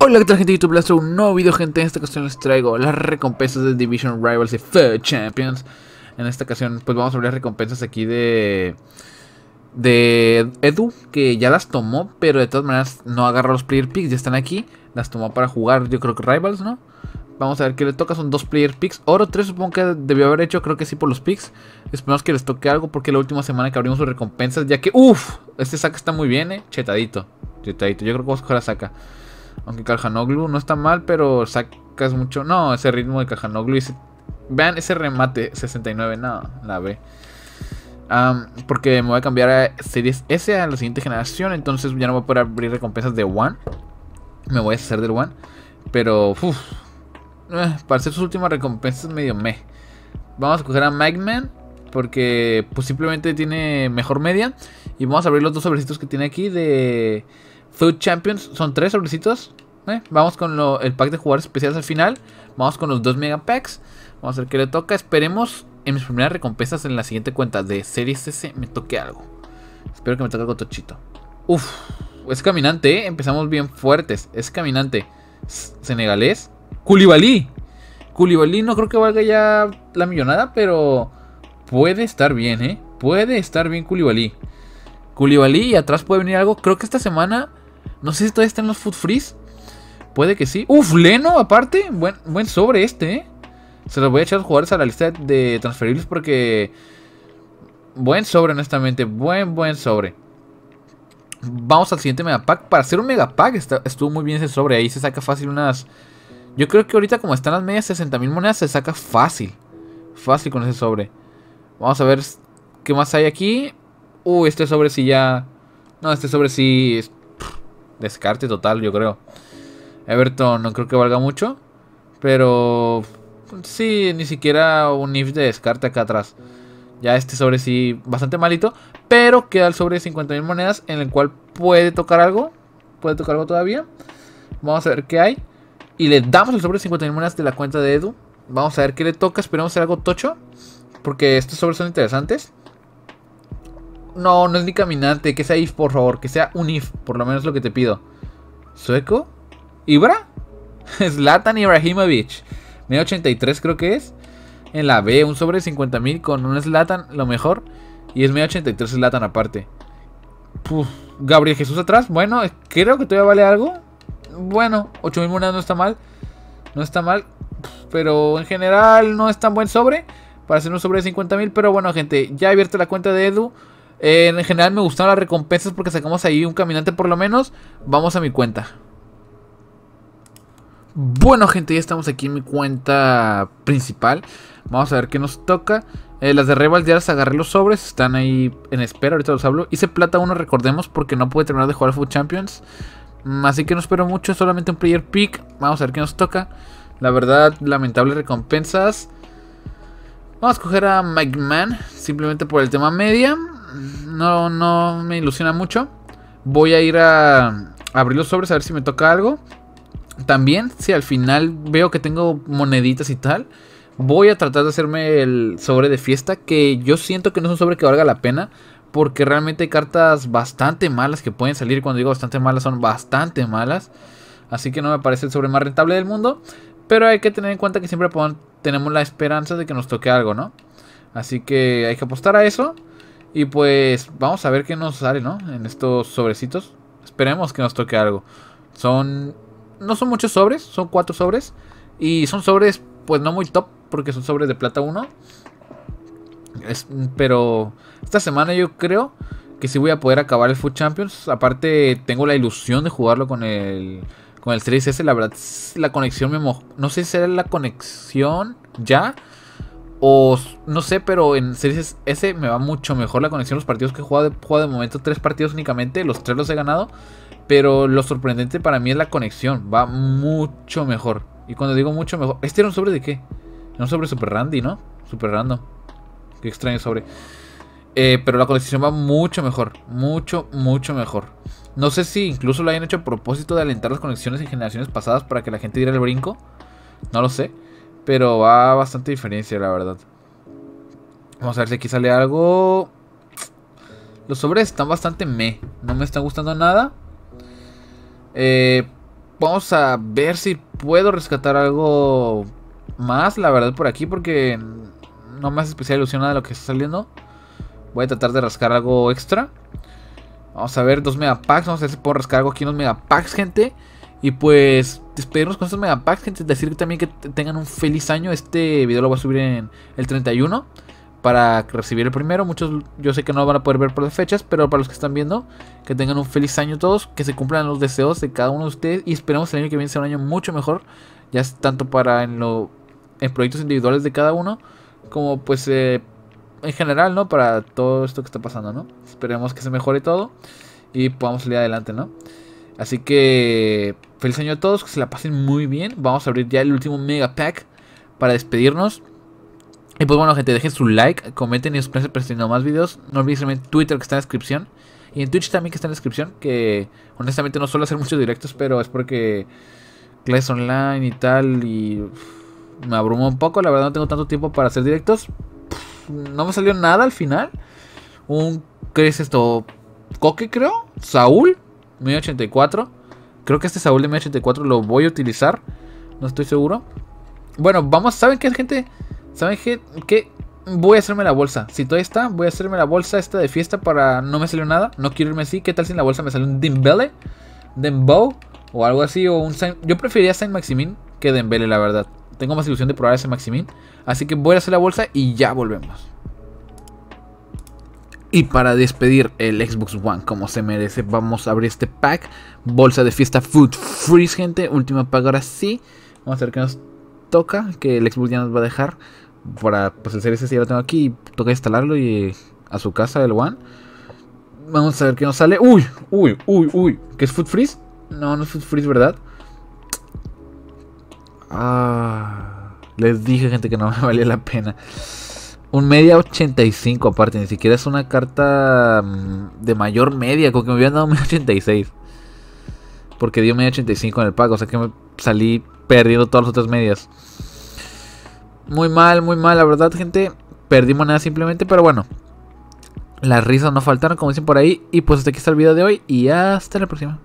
Hola qué tal gente de YouTube, les traigo un nuevo video gente, en esta ocasión les traigo las recompensas de Division Rivals y Fur Champions En esta ocasión pues vamos a ver las recompensas aquí de... De Edu, que ya las tomó, pero de todas maneras no agarra los player picks, ya están aquí Las tomó para jugar, yo creo que Rivals, ¿no? Vamos a ver qué le toca, son dos player picks Oro 3 supongo que debió haber hecho, creo que sí por los picks Esperamos que les toque algo porque la última semana que abrimos sus recompensas Ya que, uff, este saca está muy bien, eh, chetadito Chetadito, yo creo que vamos a coger la saca aunque Cajanoglu no está mal, pero sacas mucho. No, ese ritmo de Cajanoglu. Y Vean ese remate 69, no, la B. porque me voy a cambiar a Series S a la siguiente generación. Entonces ya no voy a poder abrir recompensas de One. Me voy a hacer del One. Pero, uff. Eh, para hacer sus últimas recompensas, medio meh. Vamos a coger a Magman. Porque pues, simplemente tiene mejor media. Y vamos a abrir los dos sobrecitos que tiene aquí de Food Champions son tres sobrecitos. Eh, vamos con el pack de jugadores especiales al final. Vamos con los dos mega packs. Vamos a ver qué le toca. Esperemos en mis primeras recompensas en la siguiente cuenta de Series S me toque algo. Espero que me toque algo tochito. Uf, es caminante, ¿eh? Empezamos bien fuertes. Es caminante. Senegalés. Culibalí. Culibalí no creo que valga ya la millonada, pero puede estar bien, ¿eh? Puede estar bien Culibalí. Culibalí y atrás puede venir algo. Creo que esta semana no sé si todavía están los Food Freeze. Puede que sí. Uf, Leno, aparte. Buen, buen sobre este, ¿eh? Se los voy a echar a los jugadores a la lista de transferibles porque... Buen sobre, honestamente. Buen, buen sobre. Vamos al siguiente megapack. Para hacer un megapack está, estuvo muy bien ese sobre. Ahí se saca fácil unas... Yo creo que ahorita como están las medias 60.000 monedas se saca fácil. Fácil con ese sobre. Vamos a ver qué más hay aquí. Uy, uh, este sobre sí ya... No, este sobre sí descarte total, yo creo. Everton no creo que valga mucho, pero sí, ni siquiera un if de descarte acá atrás. Ya este sobre sí bastante malito, pero queda el sobre de 50.000 monedas en el cual puede tocar algo, puede tocar algo todavía. Vamos a ver qué hay. Y le damos el sobre de 50.000 monedas de la cuenta de Edu. Vamos a ver qué le toca, esperemos hacer algo tocho, porque estos sobres son interesantes. No, no es ni caminante. Que sea if, por favor. Que sea un if. Por lo menos lo que te pido. ¿Sueco? ¿Ibra? Zlatan Ibrahimovic. Medio 83 creo que es. En la B, un sobre de 50.000 con un Slatan, lo mejor. Y es medio 83 Slatan aparte. Puf. Gabriel Jesús atrás. Bueno, creo que todavía vale algo. Bueno, mil monedas no está mal. No está mal. Pero en general no es tan buen sobre. Para hacer un sobre de 50.000. Pero bueno, gente, ya he abierto la cuenta de Edu en general me gustaron las recompensas porque sacamos ahí un caminante por lo menos. Vamos a mi cuenta. Bueno gente, ya estamos aquí en mi cuenta principal. Vamos a ver qué nos toca. Eh, las de Rebels las agarré los sobres, están ahí en espera, ahorita los hablo. Hice plata uno, recordemos, porque no pude terminar de jugar Food Champions. Mm, así que no espero mucho, solamente un player pick. Vamos a ver qué nos toca. La verdad, lamentables recompensas. Vamos a escoger a Mike simplemente por el tema media no, no me ilusiona mucho. Voy a ir a, abrir los sobres a ver si me toca algo. También, si al final veo que tengo moneditas y tal, voy a tratar de hacerme el sobre de fiesta, que yo siento que no es un sobre que valga la pena, porque realmente hay cartas bastante malas que pueden salir. Cuando digo bastante malas, son bastante malas. Así que no me parece el sobre más rentable del mundo. Pero hay que tener en cuenta que siempre tenemos la esperanza de que nos toque algo, ¿no? Así que hay que apostar a eso. Y pues vamos a ver qué nos sale, ¿no? En estos sobrecitos. Esperemos que nos toque algo. Son... No son muchos sobres, son cuatro sobres. Y son sobres, pues no muy top, porque son sobres de plata 1. pero esta semana yo creo que sí voy a poder acabar el Food Champions. Aparte, tengo la ilusión de jugarlo con el, con el 3 S. La verdad, la conexión me mojó. No sé si será la conexión ya o no sé, pero en Series S me va mucho mejor la conexión. Los partidos que he jugado, de momento tres partidos únicamente, los tres los he ganado. Pero lo sorprendente para mí es la conexión, va mucho mejor. Y cuando digo mucho mejor, ¿este era un sobre de qué? Era un sobre Super Randy, ¿no? Super Rando. Qué extraño sobre. Eh, pero la conexión va mucho mejor, mucho, mucho mejor. No sé si incluso lo hayan hecho a propósito de alentar las conexiones en generaciones pasadas para que la gente diera el brinco. No lo sé. Pero va bastante diferencia, la verdad. Vamos a ver si aquí sale algo. Los sobres están bastante me. No me están gustando nada. Eh, vamos a ver si puedo rescatar algo más, la verdad, por aquí. Porque no me hace especial ilusión nada de lo que está saliendo. Voy a tratar de rascar algo extra. Vamos a ver, dos megapacks. Vamos a ver si puedo rascar algo aquí unos megapacks, gente. Y pues despedirnos con estos megapacks, gente. Decir también que tengan un feliz año. Este video lo voy a subir en el 31 para recibir el primero. Muchos yo sé que no lo van a poder ver por las fechas, pero para los que están viendo, que tengan un feliz año todos, que se cumplan los deseos de cada uno de ustedes y esperamos el año que viene sea un año mucho mejor, ya tanto para en, lo, proyectos individuales de cada uno como pues eh, en general, ¿no? Para todo esto que está pasando, ¿no? Esperemos que se mejore todo y podamos salir adelante, ¿no? Así que Feliz año a todos, que se la pasen muy bien. Vamos a abrir ya el último mega pack para despedirnos. Y pues bueno, gente, dejen su like, comenten y suscríbanse para no más videos. No olviden en Twitter que está en la descripción. Y en Twitch también que está en la descripción. Que honestamente no suelo hacer muchos directos, pero es porque clases online y tal. Y me abrumó un poco. La verdad no tengo tanto tiempo para hacer directos. No me salió nada al final. Un, ¿qué es esto? Coque creo. Saúl. 1084. Creo que este Saúl de M84 lo voy a utilizar. No estoy seguro. Bueno, vamos. ¿Saben qué, gente? ¿Saben qué? Voy a hacerme la bolsa. Si todavía está, voy a hacerme la bolsa esta de fiesta para... No me salió nada. No quiero irme así. ¿Qué tal si en la bolsa me sale un Dembele? Dembow. O algo así. O un Yo preferiría Saint Maximin que Dembele, la verdad. Tengo más ilusión de probar ese Maximin. Así que voy a hacer la bolsa y ya volvemos. Y para despedir el Xbox One como se merece, vamos a abrir este pack. Bolsa de fiesta Food Freeze, gente. Última pack ahora sí. Vamos a ver qué nos toca, que el Xbox ya nos va a dejar. Para, pues el Series ya lo tengo aquí. Toca instalarlo y eh, a su casa el One. Vamos a ver qué nos sale. Uy, uy, uy, uy. ¿Qué es Food Freeze? No, no es Food Freeze, ¿verdad? Ah, les dije, gente, que no me valía la pena. Un media 85 aparte, ni siquiera es una carta mm, de mayor media, con que me hubieran dado un media 86. Porque dio media 85 en el pago. o sea que me salí perdiendo todas las otras medias. Muy mal, muy mal, la verdad gente. Perdí moneda simplemente, pero bueno. Las risas no faltaron, como dicen por ahí. Y pues hasta aquí está el video de hoy y hasta la próxima.